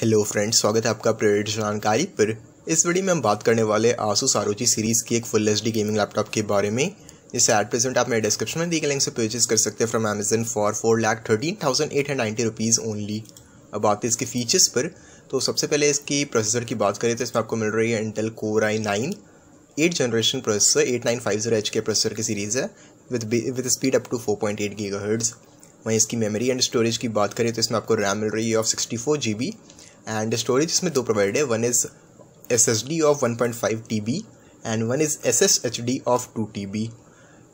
hello friends स्वागत है आपका प्रेरित जानकारी पर इस वीडियो में हम बात करने वाले आसू सारोची सीरीज़ की एक फुल एच गेमिंग लैपटॉप के बारे में जिसे एट प्रेजेंट आप मेरे डिस्क्रिप्शन में दिए गए लिंक से परचेज कर सकते हैं from Amazon for four lakh thirteen thousand eight hundred ninety rupees only अब आते हैं इसके फीचर्स पर तो सबसे पहले इसकी प्रोसेसर की बात करें तो इसमें आपको मिल रही है Intel core I nine eight generation processor eight nine five zero H K processor की सीरीज़ है with with speed up to four point eight giga hertz वहीं इसकी मेमोरी एंड स्टोरेज की बात करें तो इसमें आपको रैम मिल रही है of sixty four G B and storage इसमें दो प्रोवाइड है one is S S D of one point five T B and one is S S H D of two T B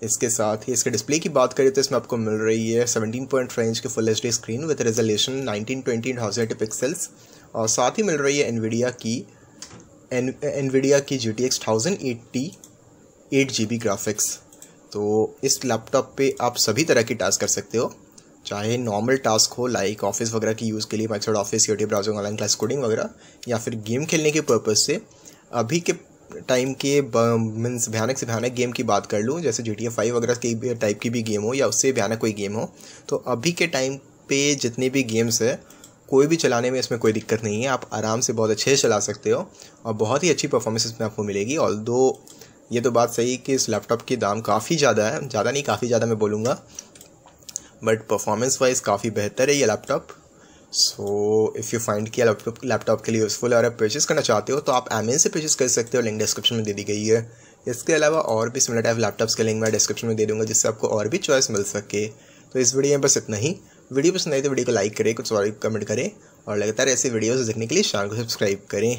इसके साथ ही इसके display की बात करें तो इसमें आपको मिल रही है सेवनटीन पॉइंट इंच की full H D screen with resolution nineteen twenty thousand pixels और साथ ही मिल रही है एनविडिया की एनविडिया की G T X thousand eighty eight G B graphics तो इस लैपटॉप पे आप सभी तरह की टास्क कर सकते हो चाहे नॉर्मल टास्क हो लाइक ऑफिस वगैरह की यूज़ के लिए Microsoft office YouTube browsing online class coding वगैरह या फिर गेम खेलने के पर्पज़ से अभी के टाइम के मीन्स भयानक से भयानक गेम की बात कर लूँ जैसे जी टी फाइव वगैरह की टाइप की भी गेम हो या उससे भयानक कोई गेम हो तो अभी के टाइम पे जितने भी गेम्स है कोई भी चलाने में इसमें कोई दिक्कत नहीं है आप आराम से बहुत अच्छे से चला सकते हो और बहुत ही अच्छी परफॉर्मेंस इसमें आपको मिलेगी ऑल ये तो बात सही कि इस लैपटॉप के दाम काफ़ी ज़्यादा है ज़्यादा नहीं काफ़ी ज़्यादा मैं बोलूँगा बट परफॉर्मेंस वाइज काफ़ी बेहतर है ये laptop so if you find किया लैपटॉप लैपटॉप के लिए यूज़फुल है और आप परचेज़ करना चाहते हो तो आप अमेजन से परचेज़ कर सकते हो लिंक डिस्क्रिप्शन में दे दी गई है इसके अलावा और भी सिमिलर टाइप लैपटॉप्स के लिंक मैं डिस्क्रिप्शन में दे दूँगा जिससे आपको और भी चॉइस मिल सके तो इस वीडियो में बस इतना ही वीडियो पसंद आई तो वीडियो को लाइक करें कुछ और कमेंट करें और लगातार ऐसे वीडियोज देखने के लिए चैनल को सब्सक्राइब करें